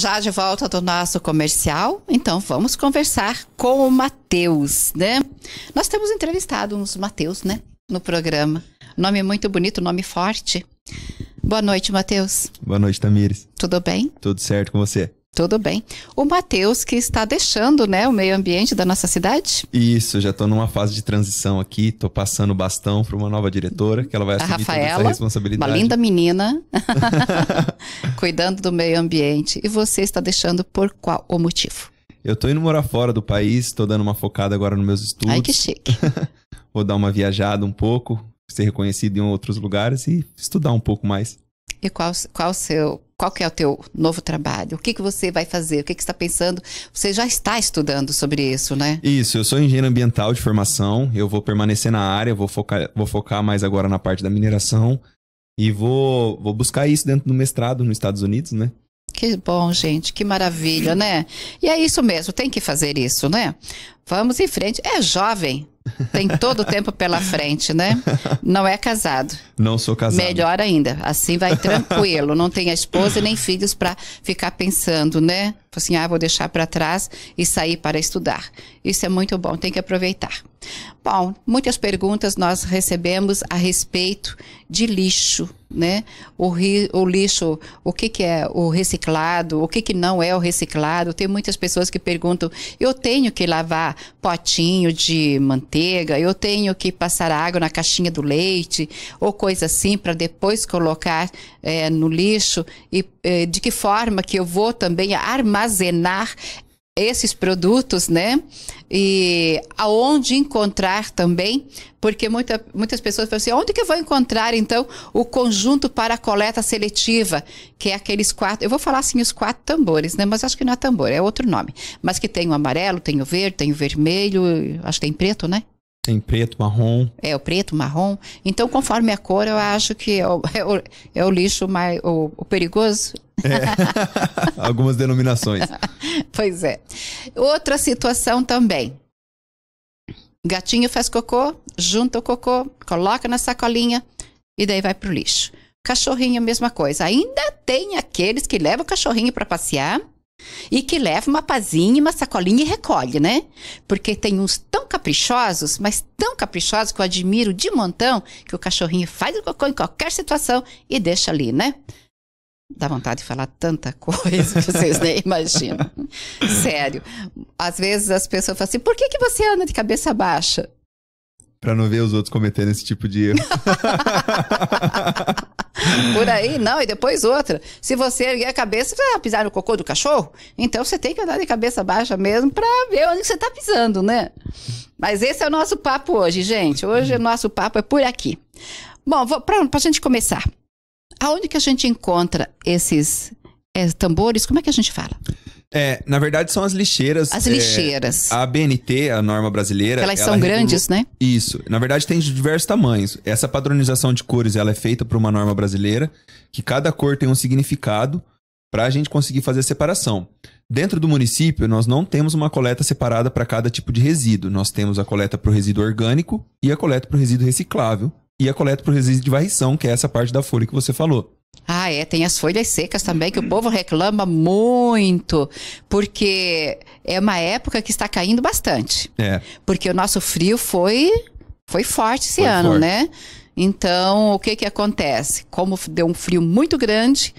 Já de volta do nosso comercial, então vamos conversar com o Matheus, né? Nós temos entrevistado uns Matheus, né? No programa. Nome muito bonito, nome forte. Boa noite, Matheus. Boa noite, Tamires. Tudo bem? Tudo certo com você? Tudo bem. O Matheus, que está deixando né, o meio ambiente da nossa cidade. Isso, já estou numa fase de transição aqui, estou passando o bastão para uma nova diretora, que ela vai a assumir Rafaela, toda essa responsabilidade. Uma linda menina, cuidando do meio ambiente. E você está deixando por qual o motivo? Eu estou indo morar fora do país, estou dando uma focada agora nos meus estudos. Ai, que chique. Vou dar uma viajada um pouco, ser reconhecido em outros lugares e estudar um pouco mais. E qual, qual seu qual que é o teu novo trabalho? O que, que você vai fazer? O que, que está pensando? Você já está estudando sobre isso, né? Isso, eu sou engenheiro ambiental de formação, eu vou permanecer na área, vou focar, vou focar mais agora na parte da mineração e vou, vou buscar isso dentro do mestrado nos Estados Unidos, né? Que bom, gente, que maravilha, né? E é isso mesmo, tem que fazer isso, né? Vamos em frente. É jovem, tem todo o tempo pela frente, né? Não é casado. Não sou casado. Melhor ainda. Assim vai tranquilo. Não tem a esposa nem filhos para ficar pensando, né? assim, ah, vou deixar para trás e sair para estudar. Isso é muito bom, tem que aproveitar. Bom, muitas perguntas nós recebemos a respeito de lixo, né? O, ri, o lixo, o que, que é o reciclado, o que, que não é o reciclado. Tem muitas pessoas que perguntam: eu tenho que lavar potinho de manteiga, eu tenho que passar água na caixinha do leite, ou coisa assim, para depois colocar é, no lixo e é, de que forma que eu vou também armazenar esses produtos, né? E aonde encontrar também, porque muita, muitas pessoas falam assim, onde que eu vou encontrar, então, o conjunto para a coleta seletiva, que é aqueles quatro, eu vou falar assim, os quatro tambores, né? Mas acho que não é tambor, é outro nome. Mas que tem o amarelo, tem o verde, tem o vermelho, acho que tem preto, né? Tem preto, marrom. É, o preto, marrom. Então, conforme a cor, eu acho que é o, é o, é o lixo mais o, o perigoso. É. Algumas denominações. pois é. Outra situação também. Gatinho faz cocô, junta o cocô, coloca na sacolinha e daí vai pro lixo. Cachorrinho, mesma coisa. Ainda tem aqueles que levam o cachorrinho para passear e que leva uma pazinha, uma sacolinha e recolhe, né? Porque tem uns tão caprichosos, mas tão caprichosos que eu admiro de montão, que o cachorrinho faz o cocô em qualquer situação e deixa ali, né? Dá vontade de falar tanta coisa que vocês nem imaginam. Sério. Às vezes as pessoas falam assim: por que, que você anda de cabeça baixa? Pra não ver os outros cometendo esse tipo de erro. Por aí, não. E depois outra. Se você erguer a cabeça, você vai pisar no cocô do cachorro. Então você tem que andar de cabeça baixa mesmo para ver onde você está pisando, né? Mas esse é o nosso papo hoje, gente. Hoje o nosso papo é por aqui. Bom, para a gente começar, aonde que a gente encontra esses é, tambores, como é que a gente fala? É, na verdade são as lixeiras. As é, lixeiras. É, a BNT, a norma brasileira. elas são regula... grandes, né? Isso. Na verdade tem de diversos tamanhos. Essa padronização de cores ela é feita por uma norma brasileira, que cada cor tem um significado para a gente conseguir fazer a separação. Dentro do município, nós não temos uma coleta separada para cada tipo de resíduo. Nós temos a coleta para o resíduo orgânico e a coleta para o resíduo reciclável e a coleta para o resíduo de varrição, que é essa parte da folha que você falou. Ah, é, tem as folhas secas também, que o povo reclama muito, porque é uma época que está caindo bastante. É. Porque o nosso frio foi foi forte esse foi ano, forte. né? Então, o que que acontece? Como deu um frio muito grande,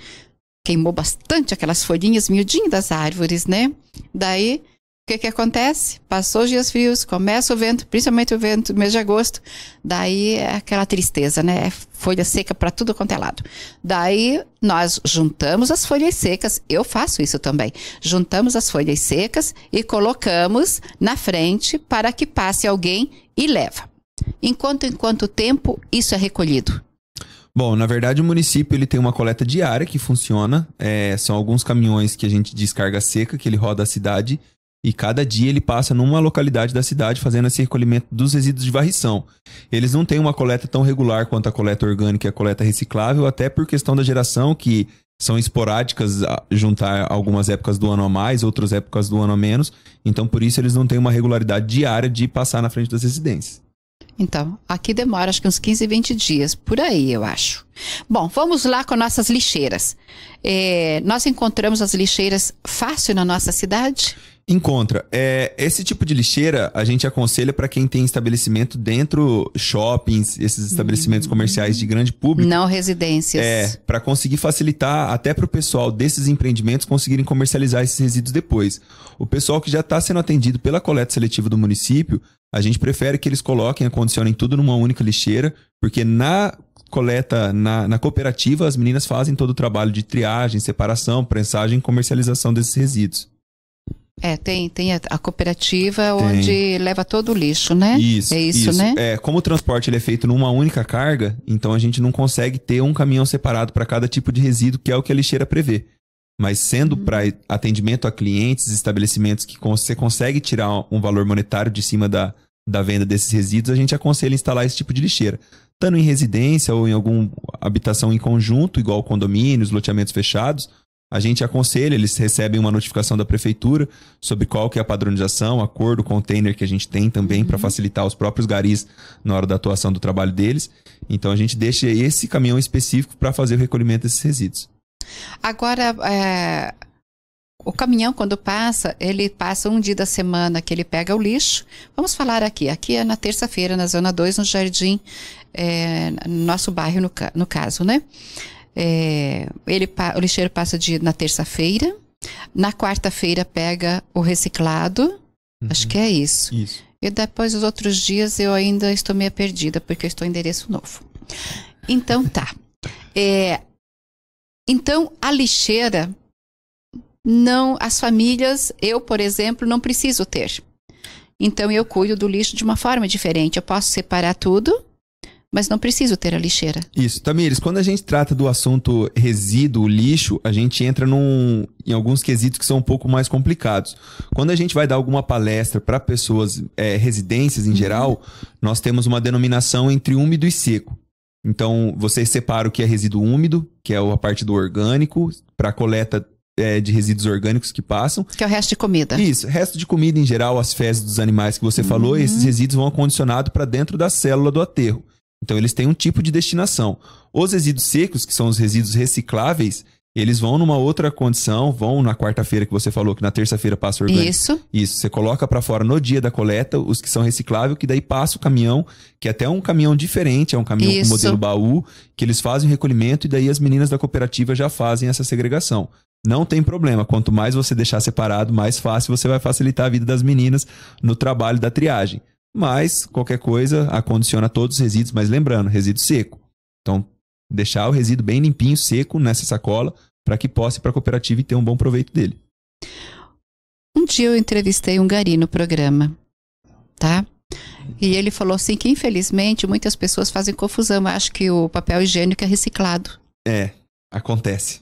queimou bastante aquelas folhinhas miudinhas das árvores, né? Daí que, que acontece? Passou os dias frios, começa o vento, principalmente o vento mês de agosto. Daí é aquela tristeza, né? É folha seca para tudo quanto é lado. Daí nós juntamos as folhas secas, eu faço isso também. Juntamos as folhas secas e colocamos na frente para que passe alguém e leva. Enquanto em quanto tempo isso é recolhido? Bom, na verdade o município ele tem uma coleta diária que funciona. É, são alguns caminhões que a gente descarga seca, que ele roda a cidade e cada dia ele passa numa localidade da cidade fazendo esse recolhimento dos resíduos de varrição. Eles não têm uma coleta tão regular quanto a coleta orgânica e a coleta reciclável, até por questão da geração, que são esporádicas, juntar algumas épocas do ano a mais, outras épocas do ano a menos. Então, por isso, eles não têm uma regularidade diária de passar na frente das residências. Então, aqui demora acho que uns 15, 20 dias, por aí, eu acho. Bom, vamos lá com nossas lixeiras. É, nós encontramos as lixeiras fácil na nossa cidade? Encontra. É, esse tipo de lixeira a gente aconselha para quem tem estabelecimento dentro shoppings, esses estabelecimentos uhum. comerciais de grande público. Não residências. É, para conseguir facilitar até para o pessoal desses empreendimentos conseguirem comercializar esses resíduos depois. O pessoal que já está sendo atendido pela coleta seletiva do município, a gente prefere que eles coloquem, acondicionem tudo numa única lixeira, porque na coleta na, na, cooperativa, as meninas fazem todo o trabalho de triagem, separação, prensagem e comercialização desses resíduos. É, tem, tem a, a cooperativa tem. onde leva todo o lixo, né? Isso. É isso, isso, né? É, como o transporte ele é feito numa única carga, então a gente não consegue ter um caminhão separado para cada tipo de resíduo, que é o que a lixeira prevê. Mas sendo hum. para atendimento a clientes, estabelecimentos que você consegue tirar um valor monetário de cima da, da venda desses resíduos, a gente aconselha instalar esse tipo de lixeira. Tanto em residência ou em alguma habitação em conjunto, igual condomínios, loteamentos fechados, a gente aconselha, eles recebem uma notificação da prefeitura sobre qual que é a padronização, a cor do container que a gente tem também uhum. para facilitar os próprios garis na hora da atuação do trabalho deles. Então a gente deixa esse caminhão específico para fazer o recolhimento desses resíduos. Agora, é... o caminhão quando passa, ele passa um dia da semana que ele pega o lixo. Vamos falar aqui. Aqui é na terça-feira, na Zona 2, no Jardim, é... nosso bairro, no, ca... no caso, né? É, ele, o lixeiro passa de, na terça-feira. Na quarta-feira pega o reciclado. Uhum. Acho que é isso. Isso. E depois os outros dias eu ainda estou meio perdida, porque eu estou em endereço novo. Então tá. É, então a lixeira, não, as famílias, eu, por exemplo, não preciso ter. Então eu cuido do lixo de uma forma diferente. Eu posso separar tudo mas não preciso ter a lixeira. Isso. Tamires, quando a gente trata do assunto resíduo, lixo, a gente entra num, em alguns quesitos que são um pouco mais complicados. Quando a gente vai dar alguma palestra para pessoas, é, residências em uhum. geral, nós temos uma denominação entre úmido e seco. Então, você separa o que é resíduo úmido, que é a parte do orgânico, para coleta é, de resíduos orgânicos que passam. Que é o resto de comida. Isso, resto de comida em geral, as fezes dos animais que você uhum. falou, esses uhum. resíduos vão acondicionados para dentro da célula do aterro. Então eles têm um tipo de destinação. Os resíduos secos, que são os resíduos recicláveis, eles vão numa outra condição, vão na quarta-feira que você falou que na terça-feira passa o orgânico. Isso. Isso, você coloca para fora no dia da coleta os que são recicláveis, que daí passa o caminhão, que é até um caminhão diferente, é um caminhão Isso. com modelo baú, que eles fazem o recolhimento e daí as meninas da cooperativa já fazem essa segregação. Não tem problema, quanto mais você deixar separado, mais fácil você vai facilitar a vida das meninas no trabalho da triagem. Mas qualquer coisa acondiciona todos os resíduos, mas lembrando, resíduo seco. Então, deixar o resíduo bem limpinho, seco nessa sacola, para que possa ir para a cooperativa e ter um bom proveito dele. Um dia eu entrevistei um gari no programa, tá? E ele falou assim que infelizmente muitas pessoas fazem confusão, acham que o papel higiênico é reciclado. É, acontece.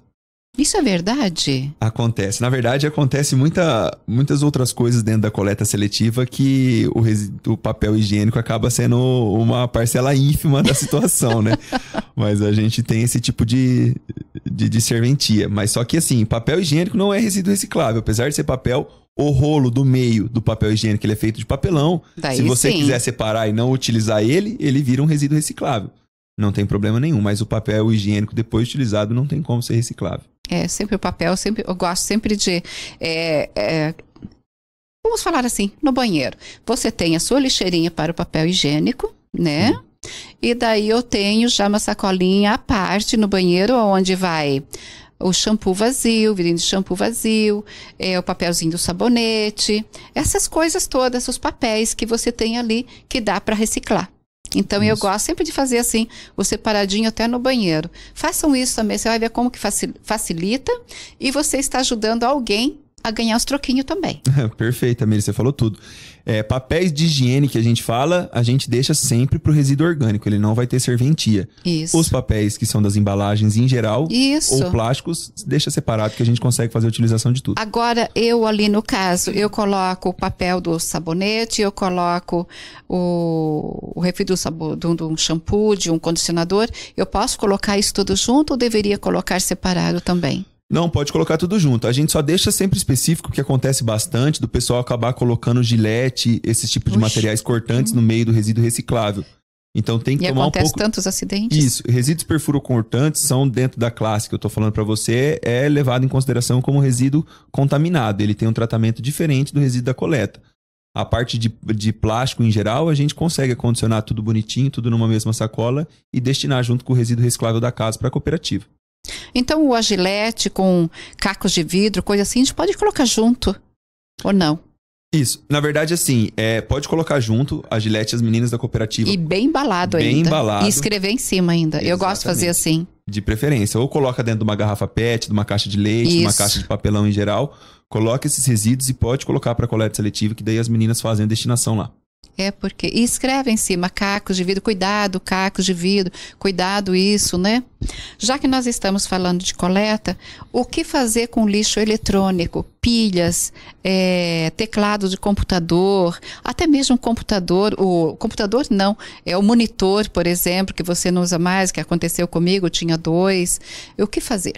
Isso é verdade? Acontece. Na verdade, acontece muita, muitas outras coisas dentro da coleta seletiva que o, o papel higiênico acaba sendo uma parcela ínfima da situação, né? Mas a gente tem esse tipo de, de, de serventia. Mas só que, assim, papel higiênico não é resíduo reciclável. Apesar de ser papel, o rolo do meio do papel higiênico ele é feito de papelão. Daí Se você sim. quiser separar e não utilizar ele, ele vira um resíduo reciclável. Não tem problema nenhum, mas o papel higiênico depois utilizado não tem como ser reciclável. É, sempre o papel, sempre, eu gosto sempre de. É, é, vamos falar assim, no banheiro. Você tem a sua lixeirinha para o papel higiênico, né? Hum. E daí eu tenho já uma sacolinha à parte no banheiro, onde vai o shampoo vazio, o vidrinho de shampoo vazio, é, o papelzinho do sabonete, essas coisas todas, os papéis que você tem ali que dá para reciclar. Então isso. eu gosto sempre de fazer assim, o separadinho até no banheiro. Façam isso também, você vai ver como que facilita e você está ajudando alguém a ganhar os troquinhos também. Perfeito, Amir, você falou tudo. É, papéis de higiene que a gente fala, a gente deixa sempre para o resíduo orgânico, ele não vai ter serventia. Isso. Os papéis que são das embalagens em geral, Isso. ou plásticos, deixa separado que a gente consegue fazer a utilização de tudo. Agora, eu ali no caso, eu coloco o papel do sabonete, eu coloco o, o refil do de um shampoo, de um condicionador, eu posso colocar isso tudo junto ou deveria colocar separado também? Não, pode colocar tudo junto. A gente só deixa sempre específico, que acontece bastante, do pessoal acabar colocando gilete, esses tipos de Oxi. materiais cortantes no meio do resíduo reciclável. Então tem que e tomar um pouco... acontece tantos acidentes. Isso. Resíduos perfurocortantes são dentro da classe que eu estou falando para você, é levado em consideração como resíduo contaminado. Ele tem um tratamento diferente do resíduo da coleta. A parte de, de plástico em geral, a gente consegue acondicionar tudo bonitinho, tudo numa mesma sacola e destinar junto com o resíduo reciclável da casa para a cooperativa. Então, o agilete com cacos de vidro, coisa assim, a gente pode colocar junto ou não? Isso. Na verdade, assim, é, pode colocar junto a e as meninas da cooperativa. E bem embalado bem ainda. Bem embalado. E escrever em cima ainda. Exatamente. Eu gosto de fazer assim. De preferência. Ou coloca dentro de uma garrafa PET, de uma caixa de leite, de uma caixa de papelão em geral. Coloca esses resíduos e pode colocar para coleta seletiva, que daí as meninas fazem a destinação lá. É porque e escreve em cima cacos de vidro, cuidado, cacos de vidro, cuidado isso, né? Já que nós estamos falando de coleta, o que fazer com lixo eletrônico, pilhas, é, teclado de computador, até mesmo computador, o computador não, é o monitor, por exemplo, que você não usa mais, que aconteceu comigo, tinha dois. O que fazer?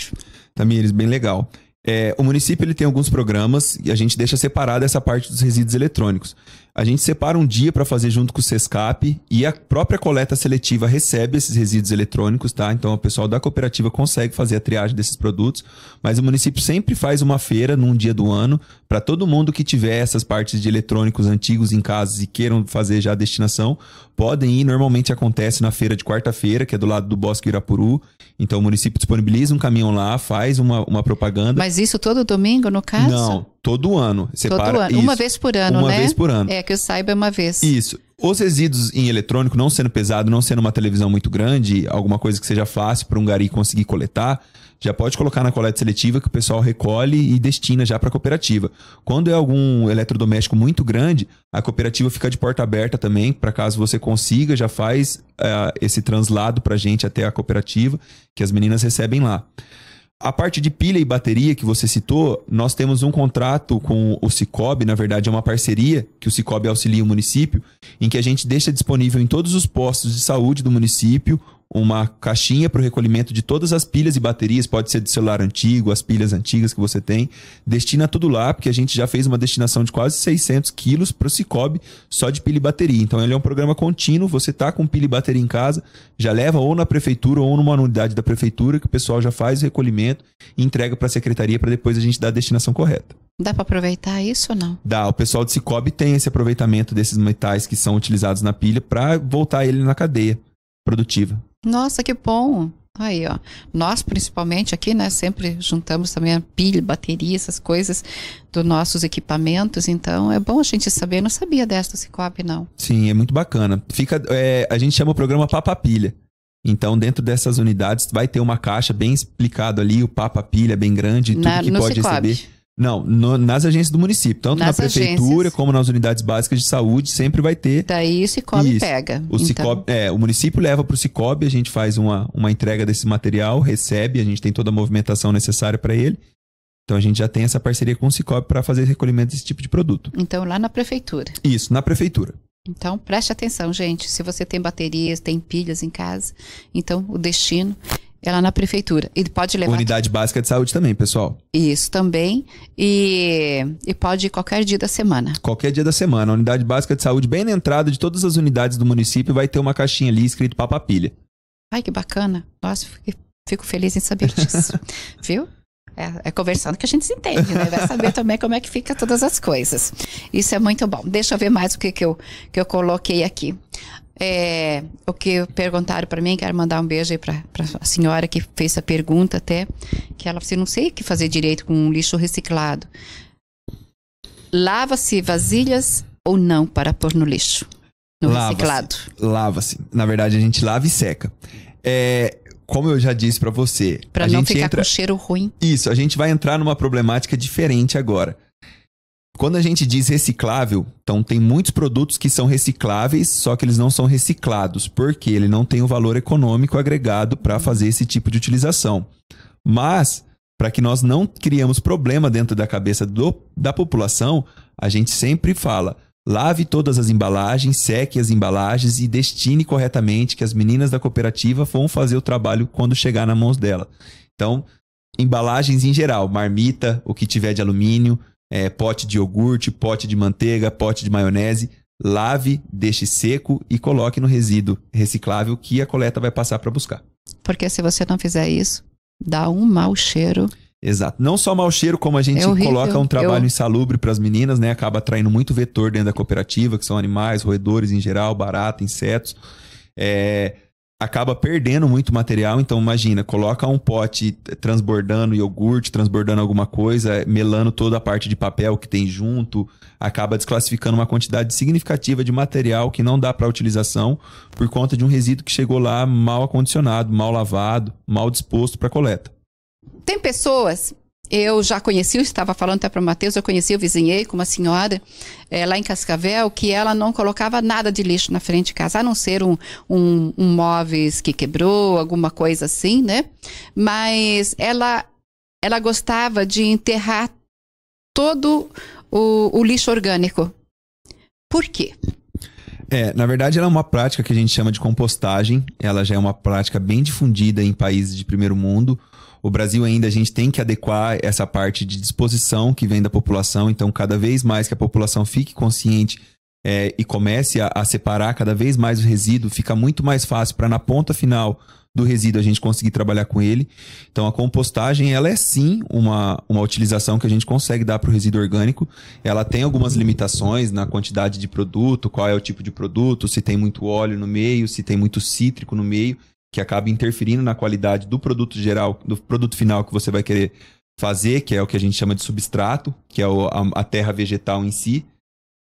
Tamires, bem legal. É, o município ele tem alguns programas e a gente deixa separada essa parte dos resíduos eletrônicos. A gente separa um dia para fazer junto com o SESCAP e a própria coleta seletiva recebe esses resíduos eletrônicos, tá? Então o pessoal da cooperativa consegue fazer a triagem desses produtos, mas o município sempre faz uma feira num dia do ano para todo mundo que tiver essas partes de eletrônicos antigos em casa e queiram fazer já a destinação, podem ir. Normalmente acontece na feira de quarta-feira, que é do lado do Bosque Irapuru. Então o município disponibiliza um caminhão lá, faz uma, uma propaganda. Mas isso todo domingo, no caso? Não. Todo ano. Separa, Todo ano. Isso, uma vez por ano, uma né? Uma vez por ano. É, que eu saiba, é uma vez. Isso. Os resíduos em eletrônico, não sendo pesado, não sendo uma televisão muito grande, alguma coisa que seja fácil para um gari conseguir coletar, já pode colocar na coleta seletiva que o pessoal recolhe e destina já para a cooperativa. Quando é algum eletrodoméstico muito grande, a cooperativa fica de porta aberta também, para caso você consiga, já faz uh, esse translado para a gente até a cooperativa, que as meninas recebem lá. A parte de pilha e bateria que você citou, nós temos um contrato com o Sicob, na verdade é uma parceria que o Sicob auxilia o município, em que a gente deixa disponível em todos os postos de saúde do município uma caixinha para o recolhimento de todas as pilhas e baterias, pode ser de celular antigo, as pilhas antigas que você tem. Destina tudo lá, porque a gente já fez uma destinação de quase 600 quilos para o Cicobi só de pilha e bateria. Então ele é um programa contínuo, você tá com pilha e bateria em casa, já leva ou na prefeitura ou numa unidade da prefeitura, que o pessoal já faz o recolhimento e entrega para a secretaria para depois a gente dar a destinação correta. Dá para aproveitar isso ou não? Dá. O pessoal do Cicobi tem esse aproveitamento desses metais que são utilizados na pilha para voltar ele na cadeia produtiva. Nossa, que bom! Aí, ó. Nós, principalmente aqui, né, sempre juntamos também a pilha, bateria, essas coisas dos nossos equipamentos. Então, é bom a gente saber. Eu não sabia desta Cicobi, não. Sim, é muito bacana. Fica, é, a gente chama o programa Papa Pilha. Então, dentro dessas unidades, vai ter uma caixa bem explicado ali, o Papa Pilha é bem grande, tudo Na, que pode Cicobi. receber não, no, nas agências do município, tanto nas na prefeitura agências. como nas unidades básicas de saúde, sempre vai ter. Daí o Cicobi pega. O, então... Cicobi, é, o município leva para o Cicobi, a gente faz uma, uma entrega desse material, recebe, a gente tem toda a movimentação necessária para ele. Então a gente já tem essa parceria com o Cicobi para fazer recolhimento desse tipo de produto. Então lá na prefeitura. Isso, na prefeitura. Então preste atenção, gente. Se você tem baterias, tem pilhas em casa, então o destino é lá na prefeitura. E pode levar. Unidade básica de saúde também, pessoal. Isso também. E, e pode ir qualquer dia da semana. Qualquer dia da semana. A unidade básica de saúde, bem na entrada de todas as unidades do município, vai ter uma caixinha ali escrito papapilha. Ai, que bacana. Nossa, fico feliz em saber disso. Viu? É, é, conversando que a gente se entende, né? Vai saber também como é que fica todas as coisas. Isso é muito bom. Deixa eu ver mais o que, que, eu, que eu coloquei aqui. É, o que perguntaram para mim, quero mandar um beijo aí para a senhora que fez essa pergunta até, que ela disse, não sei o que fazer direito com um lixo reciclado. Lava-se vasilhas ou não para pôr no lixo? No lava reciclado. Lava-se. Na verdade, a gente lava e seca. É, como eu já disse para você... Para não ficar entra... com cheiro ruim. Isso, a gente vai entrar numa problemática diferente agora. Quando a gente diz reciclável, então tem muitos produtos que são recicláveis, só que eles não são reciclados, porque ele não tem o valor econômico agregado para fazer esse tipo de utilização. Mas, para que nós não criemos problema dentro da cabeça do, da população, a gente sempre fala: lave todas as embalagens, seque as embalagens e destine corretamente que as meninas da cooperativa vão fazer o trabalho quando chegar nas mãos dela. Então, embalagens em geral, marmita, o que tiver de alumínio, é, pote de iogurte, pote de manteiga, pote de maionese. Lave, deixe seco e coloque no resíduo reciclável que a coleta vai passar para buscar. Porque se você não fizer isso, dá um mau cheiro. Exato. Não só mau cheiro, como a gente é coloca um trabalho Eu... insalubre para as meninas, né? Acaba atraindo muito vetor dentro da cooperativa, que são animais, roedores em geral, barata, insetos. É, acaba perdendo muito material. Então, imagina, coloca um pote transbordando iogurte, transbordando alguma coisa, melando toda a parte de papel que tem junto, acaba desclassificando uma quantidade significativa de material que não dá para utilização por conta de um resíduo que chegou lá mal acondicionado, mal lavado, mal disposto para coleta. Tem pessoas eu já conheci, eu estava falando até para o Matheus, eu conheci, eu vizinhei com uma senhora é, lá em Cascavel, que ela não colocava nada de lixo na frente de casa, a não ser um, um, um móveis que quebrou, alguma coisa assim, né? Mas ela, ela gostava de enterrar todo o, o lixo orgânico. Por quê? É, na verdade, ela é uma prática que a gente chama de compostagem. Ela já é uma prática bem difundida em países de primeiro mundo o Brasil ainda a gente tem que adequar essa parte de disposição que vem da população, então cada vez mais que a população fique consciente é, e comece a, a, separar cada vez mais o resíduo, fica muito mais fácil para na ponta final do resíduo a gente conseguir trabalhar com ele. Então a compostagem ela é sim uma, uma utilização que a gente consegue dar para o resíduo orgânico. Ela tem algumas limitações na quantidade de produto, qual é o tipo de produto, se tem muito óleo no meio, se tem muito cítrico no meio que acaba interferindo na qualidade do produto geral, do produto final que você vai querer fazer, que é o que a gente chama de substrato, que é a, terra vegetal em si.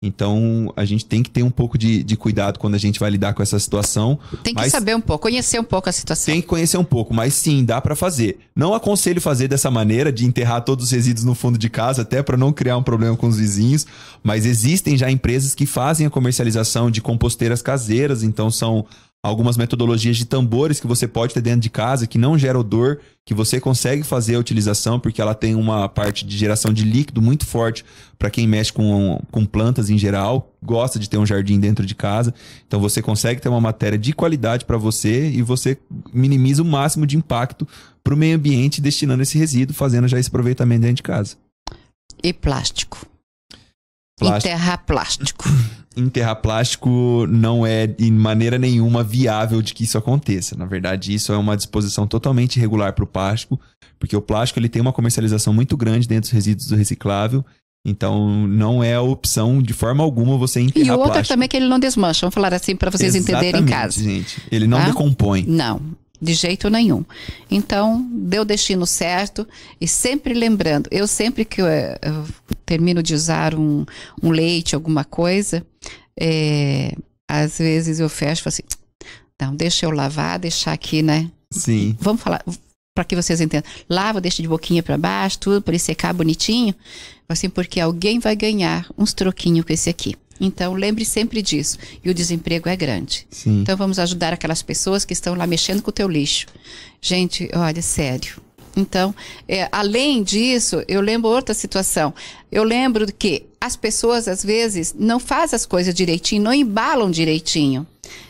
Então, a gente tem que ter um pouco de, de cuidado quando a gente vai lidar com essa situação. Tem que saber um pouco, conhecer um pouco a situação. Tem que conhecer um pouco, mas sim, dá para fazer. Não aconselho fazer dessa maneira, de enterrar todos os resíduos no fundo de casa, até para não criar um problema com os vizinhos. Mas existem já empresas que fazem a comercialização de composteiras caseiras, então são algumas metodologias de tambores que você pode ter dentro de casa que não gera odor, que você consegue fazer a utilização, porque ela tem uma parte de geração de líquido muito forte para quem mexe com, com plantas em geral, gosta de ter um jardim dentro de casa. Então você consegue ter uma matéria de qualidade para você e você minimiza o máximo de impacto para o meio ambiente destinando esse resíduo, fazendo já esse aproveitamento dentro de casa. E plástico. plástico. Enterrar plástico. enterrar plástico não é de maneira nenhuma viável de que isso aconteça. Na verdade, isso é uma disposição totalmente irregular para o plástico, porque o plástico ele tem uma comercialização muito grande dentro dos resíduos do reciclável. Então, não é a opção de forma alguma você enterrar plástico. E outra plástico. também é que ele não desmancha. Vamos falar assim para vocês Exatamente, entenderem em casa. gente. Ele não ah? decompõe. Não. De jeito nenhum. Então, deu o destino certo e sempre lembrando, eu sempre que eu, eh, eu termino de usar um, um leite, alguma coisa, é, às vezes eu fecho e falo assim, não, deixa eu lavar, deixar aqui, né? Sim. Vamos falar, para que vocês entendam. Lava, deixa de boquinha para baixo, tudo, para ele secar bonitinho. Assim, porque alguém vai ganhar uns troquinhos com esse aqui. Então, lembre sempre disso. E o desemprego é grande. Sim. Então, vamos ajudar aquelas pessoas que estão lá mexendo com o teu lixo. Gente, olha, sério. Então, é, além disso, eu lembro outra situação. Eu lembro que as pessoas, às vezes, não fazem as coisas direitinho, não embalam direitinho.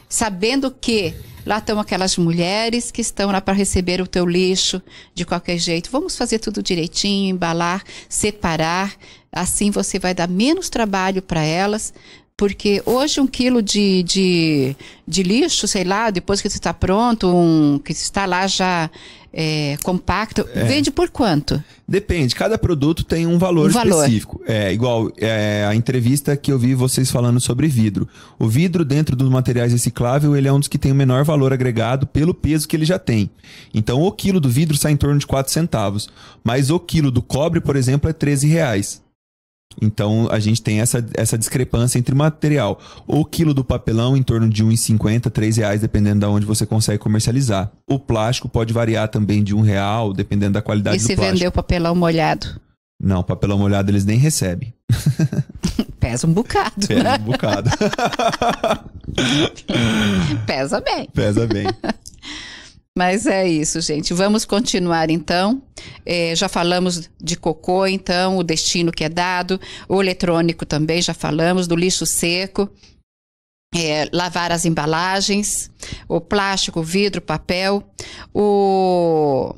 Sabendo que lá estão aquelas mulheres que estão lá para receber o teu lixo de qualquer jeito. Vamos fazer tudo direitinho, embalar, separar Assim você vai dar menos trabalho para elas, porque hoje um quilo de, de, de, lixo, sei lá, depois que você está pronto, um, que está lá já é, compacto, é. vende por quanto? Depende, cada produto tem um valor, um valor. específico. É igual é, a entrevista que eu vi vocês falando sobre vidro. O vidro dentro dos materiais recicláveis, ele é um dos que tem o menor valor agregado pelo peso que ele já tem. Então o quilo do vidro sai em torno de 4 centavos, mas o quilo do cobre, por exemplo, é 13 reais. Então a gente tem essa, essa discrepância entre material. O quilo do papelão em torno de R$ 1,50, R$ reais dependendo de onde você consegue comercializar. O plástico pode variar também de R$ real, dependendo da qualidade e do plástico. E se vendeu papelão molhado? Não, papelão molhado eles nem recebem. Pesa um bocado. Pesa né? um bocado. Pesa bem. Pesa bem. Mas é isso, gente. Vamos continuar então. É, já falamos de cocô, então, o destino que é dado, o eletrônico também já falamos, do lixo seco. É, lavar as embalagens, o plástico, vidro, papel, o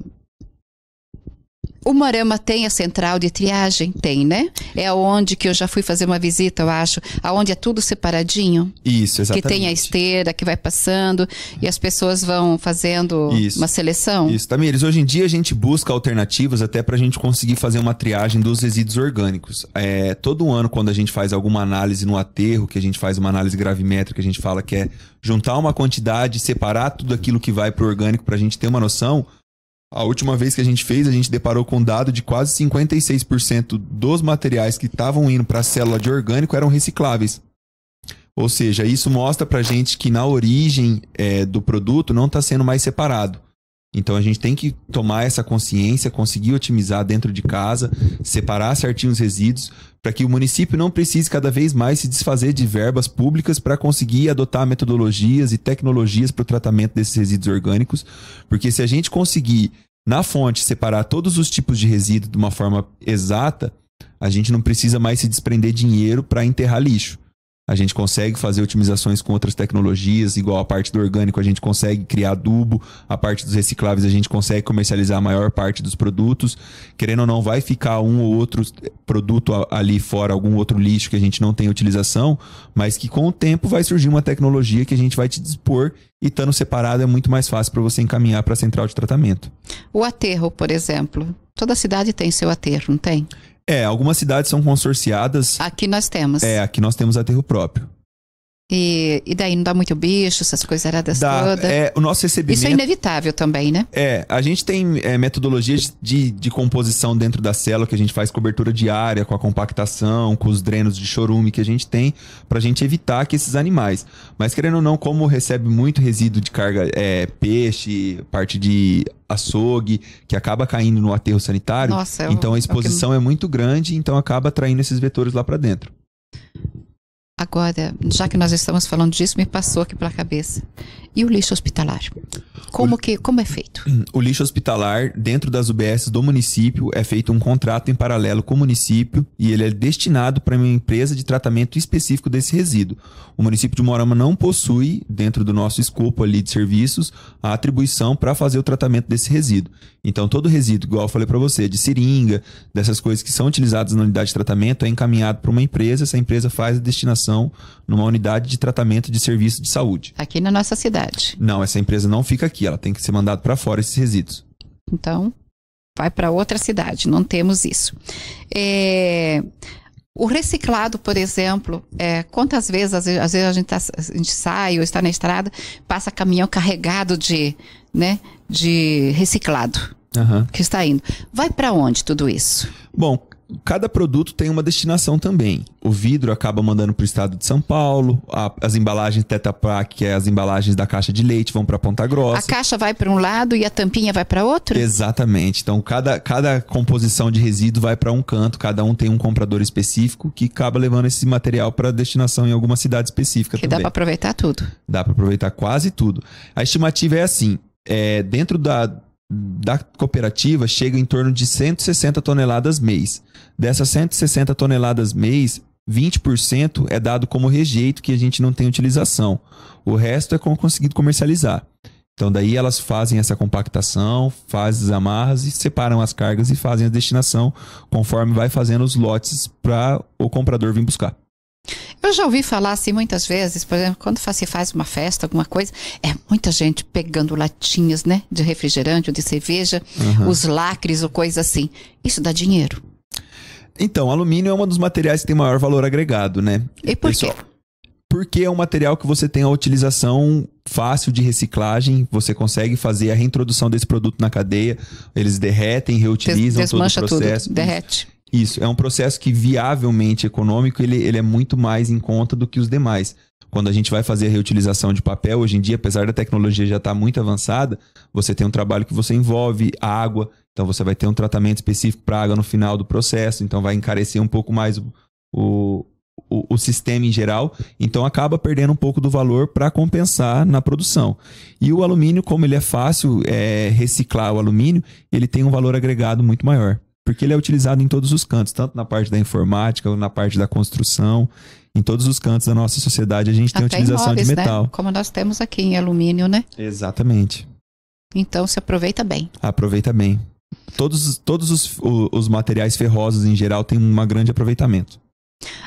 o Morama tem a central de triagem? Tem, né? É onde que eu já fui fazer uma visita, eu acho. Aonde é tudo separadinho. Isso, exatamente. Que tem a esteira que vai passando e as pessoas vão fazendo Isso. uma seleção. Isso, Tamires. Hoje em dia a gente busca alternativas até para a gente conseguir fazer uma triagem dos resíduos orgânicos. É, todo ano, quando a gente faz alguma análise no aterro, que a gente faz uma análise gravimétrica, a gente fala que é juntar uma quantidade, separar tudo aquilo que vai para o orgânico para a gente ter uma noção a última vez que a gente fez, a gente deparou com um dado de quase 56% dos materiais que estavam indo para a célula de orgânico eram recicláveis. Ou seja, isso mostra para a gente que na origem é, do produto não está sendo mais separado. Então a gente tem que tomar essa consciência, conseguir otimizar dentro de casa, separar certinho os resíduos, para que o município não precise cada vez mais se desfazer de verbas públicas para conseguir adotar metodologias e tecnologias para o tratamento desses resíduos orgânicos, porque se a gente conseguir na fonte separar todos os tipos de resíduo de uma forma exata, a gente não precisa mais se desprender dinheiro para enterrar lixo a gente consegue fazer otimizações com outras tecnologias, igual a parte do orgânico, a gente consegue criar adubo, a parte dos recicláveis, a gente consegue comercializar a maior parte dos produtos. Querendo ou não, vai ficar um ou outro produto ali fora, algum outro lixo que a gente não tem utilização, mas que com o tempo vai surgir uma tecnologia que a gente vai te dispor e estando separado é muito mais fácil para você encaminhar para a central de tratamento. O aterro, por exemplo. Toda cidade tem seu aterro, não tem? É, algumas cidades são consorciadas. Aqui nós temos. É, aqui nós temos aterro próprio. E, e daí não dá muito bicho, essas coisas erradas todas. É, o nosso recebimento... Isso é inevitável também, né? É, a gente tem é, metodologias de, de composição dentro da célula, que a gente faz cobertura diária com a compactação, com os drenos de chorume que a gente tem, pra gente evitar que esses animais... Mas querendo ou não, como recebe muito resíduo de carga, é, peixe, parte de açougue, que acaba caindo no aterro sanitário, Nossa, é então a é exposição é, é muito grande, então acaba atraindo esses vetores lá para dentro. Agora, já que nós estamos falando disso, me passou aqui pela cabeça. E o lixo hospitalar? Como, o, que, como é feito? O lixo hospitalar, dentro das UBS do município, é feito um contrato em paralelo com o município e ele é destinado para uma empresa de tratamento específico desse resíduo. O município de Morama não possui, dentro do nosso escopo ali de serviços, a atribuição para fazer o tratamento desse resíduo. Então, todo resíduo, igual eu falei para você, de seringa, dessas coisas que são utilizadas na unidade de tratamento, é encaminhado para uma empresa, essa empresa faz a destinação internação numa unidade de tratamento de serviço de saúde. Aqui na nossa cidade. Não, essa empresa não fica aqui, ela tem que ser mandada para fora esses resíduos. Então, vai para outra cidade, não temos isso. É, o reciclado, por exemplo, é, quantas vezes, às vezes, às vezes a, gente tá, a, gente sai ou está na estrada, passa caminhão carregado de, né, de reciclado uhum. que está indo. Vai para onde tudo isso? Bom, cada produto tem uma destinação também. O vidro acaba mandando para o estado de São Paulo, a, as embalagens Tetra Pak, que é as embalagens da caixa de leite, vão para Ponta Grossa. A caixa vai para um lado e a tampinha vai para outro? Exatamente. Então, cada, cada composição de resíduo vai para um canto, cada um tem um comprador específico que acaba levando esse material para destinação em alguma cidade específica que também. dá para aproveitar tudo. Dá para aproveitar quase tudo. A estimativa é assim, é, dentro da da cooperativa chega em torno de 160 toneladas mês. Dessas 160 toneladas mês, 20% é dado como rejeito que a gente não tem utilização. O resto é conseguido comercializar. Então daí elas fazem essa compactação, fazem as amarras e separam as cargas e fazem a destinação conforme vai fazendo os lotes para o comprador vir buscar. Eu já ouvi falar assim muitas vezes, por exemplo, quando se faz uma festa, alguma coisa, é muita gente pegando latinhas, né? De refrigerante ou de cerveja, uhum. os lacres ou coisa assim. Isso dá dinheiro. Então, alumínio é um dos materiais que tem maior valor agregado, né? E por Pessoal, quê? Porque é um material que você tem a utilização fácil de reciclagem, você consegue fazer a reintrodução desse produto na cadeia, eles derretem, reutilizam Des todo o processo. Tudo, derrete. Isso, é um processo que viavelmente econômico, ele, ele é muito mais em conta do que os demais. Quando a gente vai fazer a reutilização de papel, hoje em dia, apesar da tecnologia já estar tá muito avançada, você tem um trabalho que você envolve água, então você vai ter um tratamento específico para água no final do processo, então vai encarecer um pouco mais o, o, o, o sistema em geral, então acaba perdendo um pouco do valor para compensar na produção. E o alumínio, como ele é fácil é, reciclar o alumínio, ele tem um valor agregado muito maior porque ele é utilizado em todos os cantos, tanto na parte da informática, na parte da construção, em todos os cantos da nossa sociedade a gente Até tem a utilização de né? metal. Né? Como nós temos aqui em alumínio, né? Exatamente. Então se aproveita bem. Aproveita bem. Todos, todos os, os materiais ferrosos em geral têm um grande aproveitamento.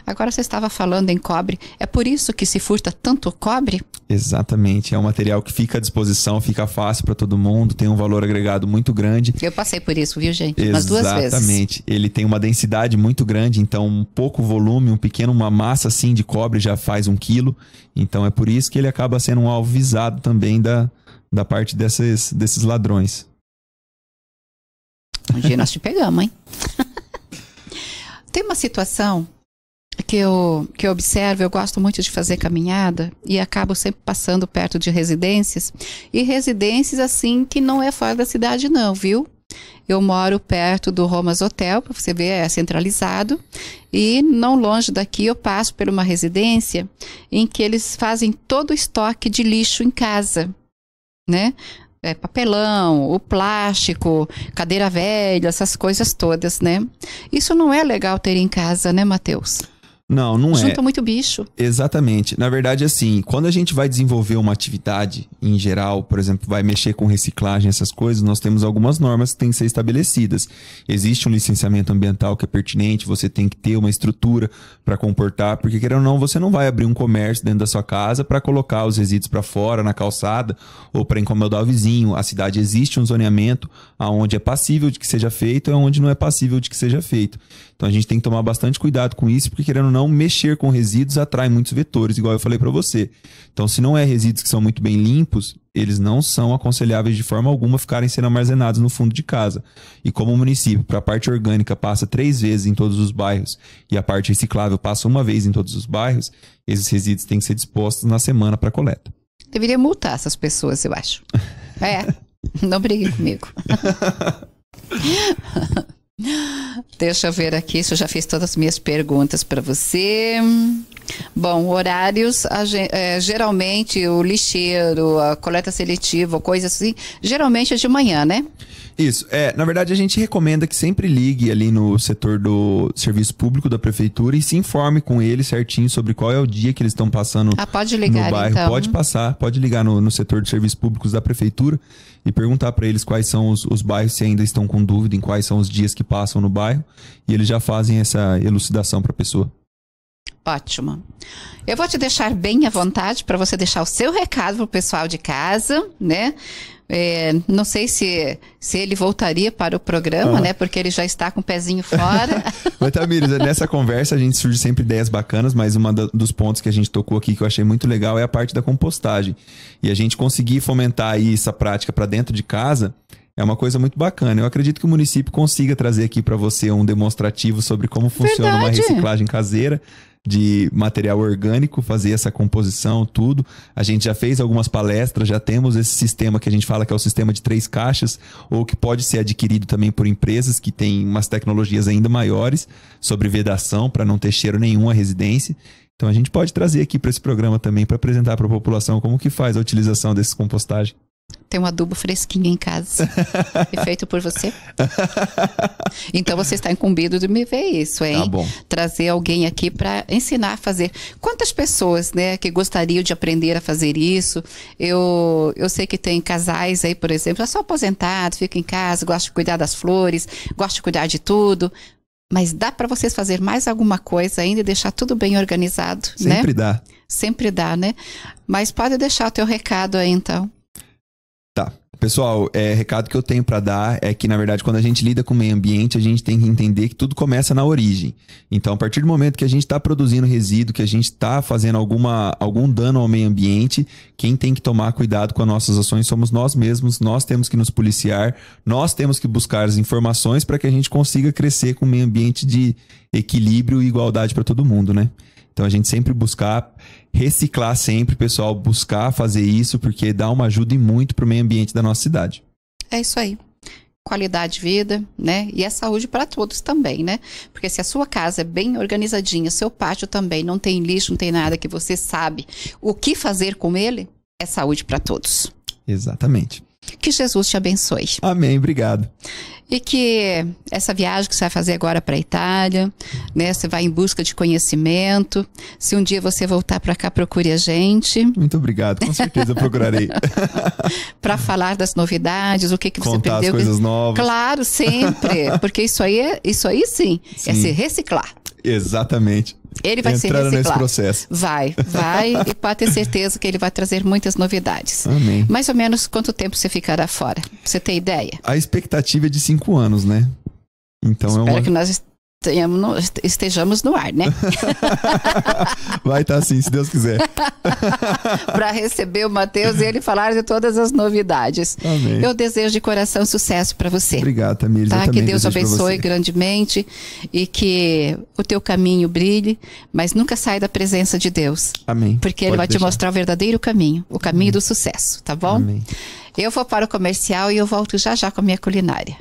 Agora você estava falando em cobre, é por isso que se furta tanto cobre? Exatamente, é um material que fica à disposição, fica fácil para todo mundo, tem um valor agregado muito grande. Eu passei por isso, viu, gente? Umas duas vezes. Exatamente, ele tem uma densidade muito grande, então um pouco volume, um pequeno, uma massa assim de cobre já faz um quilo, então é por isso que ele acaba sendo um alvo visado também da, da parte desses, desses ladrões. Um dia nós te pegamos, hein? tem uma situação que eu, que eu observo, eu gosto muito de fazer caminhada e acabo sempre passando perto de residências. E residências assim que não é fora da cidade, não, viu? Eu moro perto do Romas Hotel, para você ver, é centralizado. E não longe daqui eu passo por uma residência em que eles fazem todo o estoque de lixo em casa, né? É, papelão, o plástico, cadeira velha, essas coisas todas, né? Isso não é legal ter em casa, né, Matheus? Não, não Junta é. Junta muito bicho. Exatamente. Na verdade, assim, quando a gente vai desenvolver uma atividade em geral, por exemplo, vai mexer com reciclagem, essas coisas, nós temos algumas normas que têm que ser estabelecidas. Existe um licenciamento ambiental que é pertinente, você tem que ter uma estrutura para comportar, porque querendo ou não, você não vai abrir um comércio dentro da sua casa para colocar os resíduos para fora, na calçada, ou para incomodar o vizinho. A cidade existe um zoneamento aonde é passível de que seja feito e aonde não é passível de que seja feito. Então a gente tem que tomar bastante cuidado com isso, porque querendo ou não, mexer com resíduos atrai muitos vetores, igual eu falei para você. Então, se não é resíduos que são muito bem limpos, eles não são aconselháveis de forma alguma ficarem sendo armazenados no fundo de casa. E como o município, para a parte orgânica, passa três vezes em todos os bairros e a parte reciclável passa uma vez em todos os bairros, esses resíduos têm que ser dispostos na semana para coleta. Deveria multar essas pessoas, eu acho. É, não brigue comigo. Deixa eu ver aqui se eu já fiz todas as minhas perguntas para você. Bom, horários, a, é, geralmente o lixeiro, a coleta seletiva, coisa assim, geralmente é de manhã, né? Isso. É, na verdade, a gente recomenda que sempre ligue ali no setor do serviço público da prefeitura e se informe com ele certinho sobre qual é o dia que eles estão passando ah, pode ligar, no bairro. Então. Pode passar, pode ligar no, no setor de serviços públicos da prefeitura e perguntar para eles quais são os, os bairros, se ainda estão com dúvida em quais são os dias que passam no bairro. E eles já fazem essa elucidação para a pessoa. Ótimo. Eu vou te deixar bem à vontade para você deixar o seu recado para o pessoal de casa, né? É, não sei se, se ele voltaria para o programa, ah. né? Porque ele já está com o pezinho fora. mas, Tamires, nessa conversa a gente surge sempre ideias bacanas, mas um dos pontos que a gente tocou aqui que eu achei muito legal é a parte da compostagem. E a gente conseguir fomentar aí essa prática para dentro de casa é uma coisa muito bacana. Eu acredito que o município consiga trazer aqui para você um demonstrativo sobre como funciona Verdade. uma reciclagem caseira de material orgânico, fazer essa composição, tudo. A gente já fez algumas palestras, já temos esse sistema que a gente fala que é o sistema de três caixas, ou que pode ser adquirido também por empresas que têm umas tecnologias ainda maiores sobre vedação para não ter cheiro nenhum à residência. Então a gente pode trazer aqui para esse programa também para apresentar para a população como que faz a utilização desse compostagem. Tem um adubo fresquinho em casa. É feito por você. Então você está incumbido de me ver isso, hein? Tá bom. Trazer alguém aqui para ensinar a fazer. Quantas pessoas, né, que gostariam de aprender a fazer isso? Eu, eu sei que tem casais aí, por exemplo, já sou aposentado, fica em casa, gostam de cuidar das flores, gostam de cuidar de tudo. Mas dá para vocês fazer mais alguma coisa ainda e deixar tudo bem organizado, Sempre né? Sempre dá. Sempre dá, né? Mas pode deixar o teu recado aí, então. Tá. Pessoal, é, recado que eu tenho para dar é que, na verdade, quando a gente lida com o meio ambiente, a gente tem que entender que tudo começa na origem. Então, a partir do momento que a gente está produzindo resíduo, que a gente está fazendo alguma, algum dano ao meio ambiente, quem tem que tomar cuidado com as nossas ações somos nós mesmos, nós temos que nos policiar, nós temos que buscar as informações para que a gente consiga crescer com um meio ambiente de equilíbrio e igualdade para todo mundo, né? Então a gente sempre buscar reciclar sempre, pessoal, buscar fazer isso porque dá uma ajuda e muito para o meio ambiente da nossa cidade. É isso aí. Qualidade de vida, né? E a saúde para todos também, né? Porque se a sua casa é bem organizadinha, seu pátio também não tem lixo, não tem nada que você sabe o que fazer com ele, é saúde para todos. Exatamente. Que Jesus te abençoe. Amém, obrigado. E que essa viagem que você vai fazer agora para a Itália, né? Você vai em busca de conhecimento. Se um dia você voltar para cá, procure a gente. Muito obrigado, com certeza procurarei. para falar das novidades, o que que você perdeu. As coisas novas. Claro, sempre, porque isso aí, é, isso aí sim, é sim. é se reciclar. Exatamente. Ele vai ser reciclado. nesse processo. Vai, vai e pode ter certeza que ele vai trazer muitas novidades. Amém. Mais ou menos quanto tempo você ficará fora? Você tem ideia? A expectativa é de cinco anos, né? Então é Espero é uma... que nós estejamos no ar, né? Vai estar tá sim, se Deus quiser. Para receber o Matheus e ele falar de todas as novidades. Amém. Eu desejo de coração sucesso para você. Obrigado, Tamir. Tá? Que Deus abençoe grandemente e que o teu caminho brilhe, mas nunca saia da presença de Deus. Amém. Porque Pode ele vai deixar. te mostrar o verdadeiro caminho, o caminho Amém. do sucesso, tá bom? Amém. Eu vou para o comercial e eu volto já já com a minha culinária.